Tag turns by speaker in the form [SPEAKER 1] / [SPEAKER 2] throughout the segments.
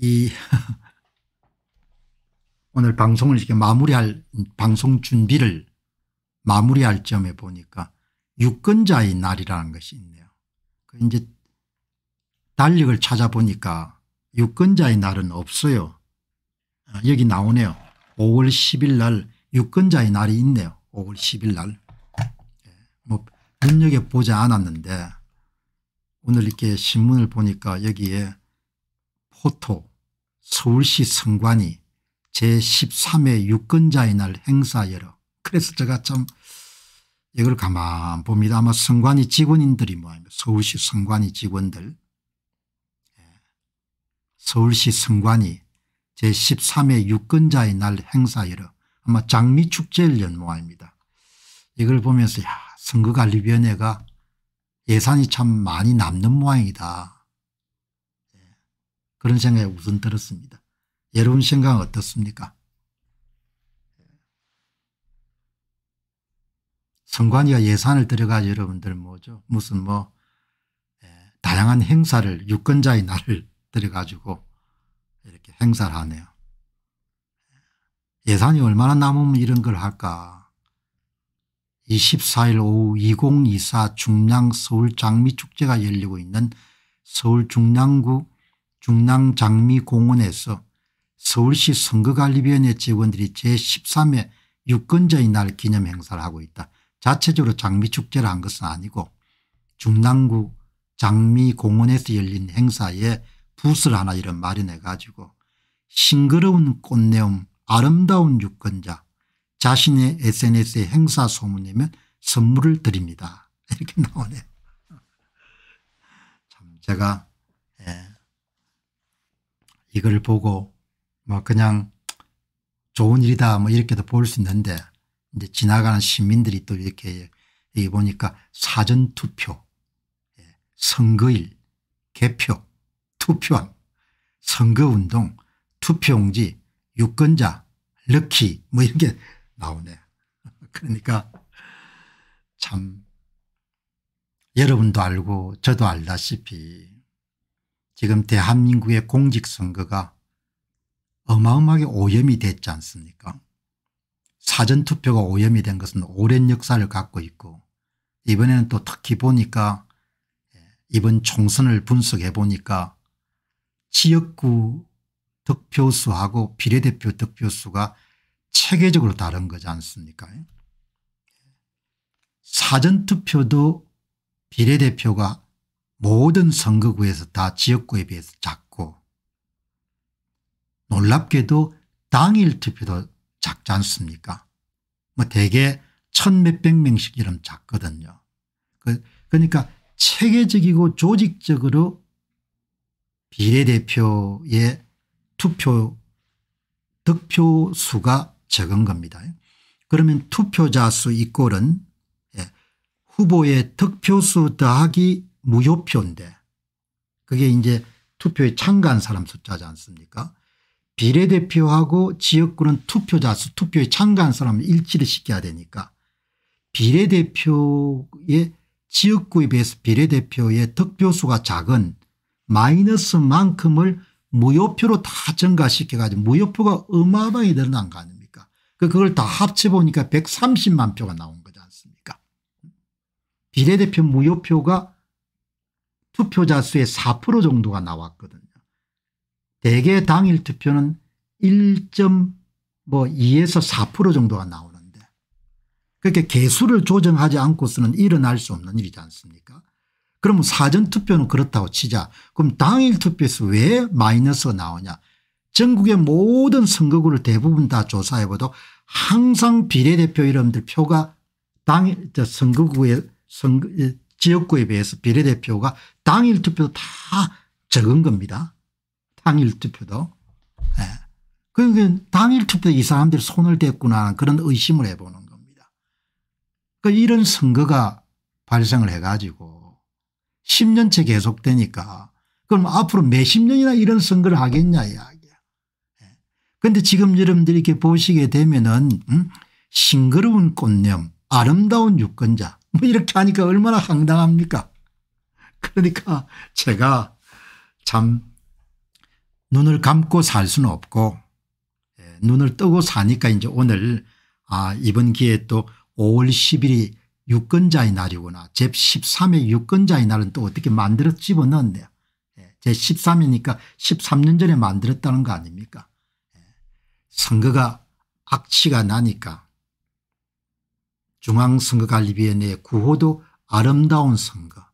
[SPEAKER 1] 이 오늘 방송을 이렇게 마무리할 방송 준비를 마무리할 점에 보니까 유권자의 날이라는 것이 있네요. 그 이제 달력을 찾아보니까 유권자의 날은 없어요. 아, 여기 나오네요. 5월 10일 날 유권자의 날이 있네요. 5월 10일 날. 예, 뭐 눈여겨보지 않았는데 오늘 이렇게 신문을 보니까 여기에 포토 서울시 선관이 제13회 유권자의 날 행사 열어 그래서 제가 참 이걸 가만 봅니다. 아마 선관위 직원인들이 뭐합 서울시 선관위 직원들 예. 서울시 선관위 제13회 유권자의 날 행사 열어 아마 장미축제를 연모입니다 뭐 이걸 보면서 야 선거관리위원회가 예산이 참 많이 남는 모양이다. 그런 생각이 우선 들었습니다. 여러분 생각은 어떻습니까? 선관위가 예산을 들여가 여러분들 뭐죠? 무슨 뭐 예, 다양한 행사를 유권자의 날을 들여가지고 이렇게 행사를 하네요. 예산이 얼마나 남으면 이런 걸 할까. 24일 오후 2024 중량 서울 장미축제가 열리고 있는 서울 중량구 중랑 장미공원에서 서울시 선거관리위원회 직원들이 제13회 유권자의 날 기념 행사를 하고 있다. 자체적으로 장미축제를 한 것은 아니고 중랑구 장미공원에서 열린 행사에 붓을 하나 이런 마련해 가지고 싱그러운 꽃내음 아름다운 유권자 자신의 sns에 행사 소문이면 선물을 드립니다. 이렇게 나오네참 제가 이걸 보고 뭐 그냥 좋은 일이다 뭐 이렇게도 볼 수 있는데 이제 지나가는 시민들이 또 이렇게 여기 보니까 사전투표 예, 선거일 개표 투표함 선거운동 투표용지 유권자 럭키 뭐이런게 나오네 그러니까 참 여러분도 알고 저도 알다시피 지금 대한민국의 공직선거가 어마어마하게 오염이 됐지 않습니까 사전투표가 오염이 된 것은 오랜 역사를 갖고 있고 이번에는 또 특히 보니까 예, 이번 총선을 분석해 보니까 지역구 득표수하고 비례대표 득표수가 체계적으로 다른 거지 않습니까 예. 사전투표도 비례대표가 모든 선거구에서 다 지역구에 비해서 작고 놀랍게도 당일 투표도 작지 않습니까 뭐 대개 천 몇백 명씩 이름 작거든요. 그, 그러니까 체계적이고 조직적으로 비례대표의 투표 득표 수가 적은 겁니다. 그러면 투표자 수 이꼴은 예, 후보의 득표수 더하기 무효표인데 그게 이제 투표에 참가한 사람 숫자지 않습니까 비례대표하고 지역구는 투표자 수 투표에 참가한 사람을 일치를 시켜야 되니까 비례대표의 지역구에 비해서 비례대표의 득표수가 작은 마이너스만큼을 무효표로 다 증가시켜 가지고 무효표가 어마어마하게 늘어난 거 아닙니까 그 그걸 다 합쳐보니까 130만 표가 나온 거지 않습니까 비례대표 무효표가 투표자 수의 4% 정도가 나왔거든요. 대개 당일 투표는 1.2에서 뭐 4% 정도가 나오는데 그렇게 개수를 조정하지 않고서는 일어날 수 없는 일이지 않습니까 그럼 사전투표는 그렇다고 치자 그럼 당일 투표에서 왜 마이너스가 나오냐 전국의 모든 선거구를 대부분 다 조사해봐도 항상 비례대표 이름들 표가 당일 선거구에 선거 지역구에 비해서 비례대표가 당일 투표도 다 적은 겁니다. 당일 투표도. 예. 그러니까 당일 투표 이 사람들이 손을 댔구나 그런 의심을 해보는 겁니다. 그러니까 이런 선거가 발생을 해가지고 10년째 계속되니까 그럼 앞으로 몇십 년이나 이런 선거를 하겠냐 이야기야. 그런데 예. 지금 여러분들이 이렇게 보시게 되면은 음? 싱그러운 꽃념 아름다운 유권자 뭐 이렇게 하니까 얼마나 황당합니까? 그러니까 제가 참 눈을 감고 살 수는 없고 예, 눈을 뜨고 사니까 이제 오늘 아 이번 기회에 또 5월 10일이 유권자의 날이구나. 제 13회 유권자의 날은 또 어떻게 만들어 집어넣었네요. 예, 제 13회니까 13년 전에 만들었다는 거 아닙니까? 예, 선거가 악취가 나니까 중앙선거관리위원회 의 구호도 아름다운 선거.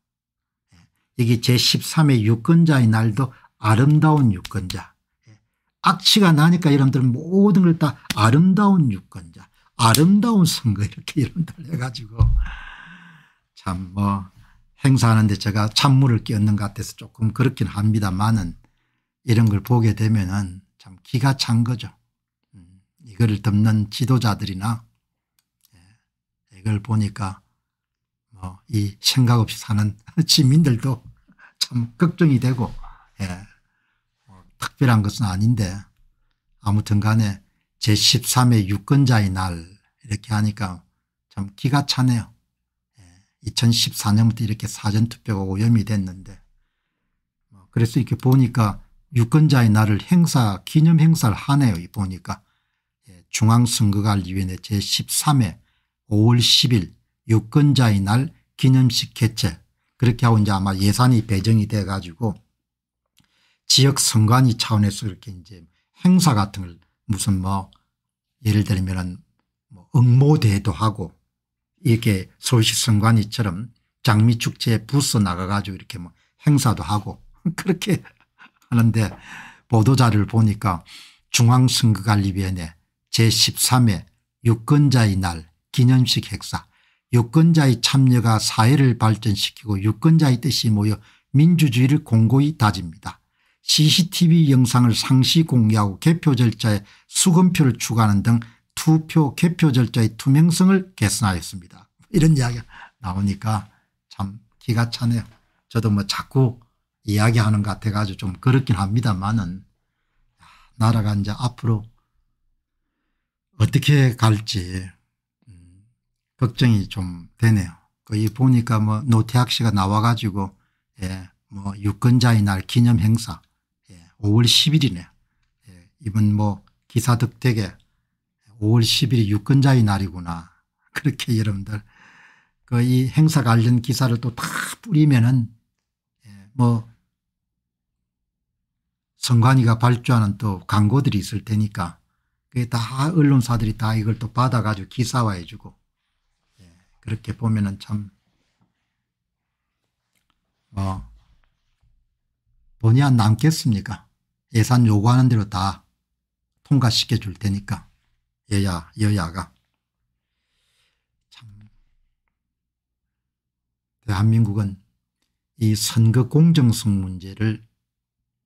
[SPEAKER 1] 여기 예. 제13회 유권자의 날도 아름다운 유권자. 예. 악취가 나니까 여러분들 모든 걸 다 아름다운 유권자, 아름다운 선거 이렇게 여러분들 해가지고 참 뭐 행사하는데 제가 찬물을 끼얹는 것 같아서 조금 그렇긴 합니다만은 이런 걸 보게 되면은 참 기가 찬 거죠. 음, 이거를 덮는 지도자들이나 이걸 보니까 뭐이 생각 없이 사는 시민들도 참 걱정이 되고 예. 뭐 특별한 것은 아닌데 아무튼 간에 제13회 유권자의 날 이렇게 하니까 참 기가 차네요. 예. 2014년부터 이렇게 사전투표가 오염이 됐는데 뭐 그래서 이렇게 보니까 유권자의 날을 행사 기념 행사를 하네요. 보니까 예. 중앙선거관리위원회 제13회 5월 10일 유권자의 날 기념식 개최 그렇게 하고 이제 아마 예산이 배정이 돼 가지고 지역 선관위 차원에서 이렇게 이제 행사 같은 걸 무슨 뭐 예를 들면은 뭐응모대도 하고 이렇게 서울시 선관위처럼 장미축제에 부스 나가가지고 이렇게 뭐 행사도 하고 그렇게 하는데 보도자를 보니까 중앙선거관리위원회 제13회 유권자의 날 기념식 행사 유권자의 참여가 사회를 발전시키고 유권자의 뜻이 모여 민주주의를 공고히 다집니다. CCTV 영상을 상시 공개하고 개표 절차에 수검표를 추가하는 등 투표 개표 절차의 투명성을 개선하였습니다. 이런 이야기가 나오니까 참 기가 차네요. 저도 뭐 자꾸 이야기하는 것 같아가지고 좀 그렇긴 합니다만은 나라가 이제 앞으로 어떻게 갈지 걱정이 좀 되네요. 거의 보니까 뭐 노태학 씨가 나와가지고 예, 뭐 유권자의 날 기념 행사 예, 5월 10일이네요. 예, 이번 뭐 기사 득택에 5월 10일이 유권자의 날이구나. 그렇게 여러분들 그이 행사 관련 기사를 또 다 뿌리면은 예, 뭐 선관위가 발주하는 또 광고들이 있을 테니까 그게 다 언론사들이 다 이걸 또 받아가지고 기사화해주고 그렇게 보면은 참, 뭐, 어, 돈이 안 남겠습니까? 예산 요구하는 대로 다 통과시켜 줄 테니까 여야 여야가 참 대한민국은 이 선거 공정성 문제를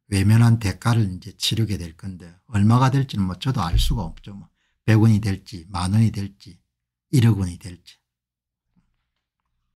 [SPEAKER 1] 외면한 대가를 이제 치르게 될 건데 얼마가 될지는 뭐 저도 알 수가 없죠. 뭐 100원이 될지 만 원이 될지 1억 원이 될지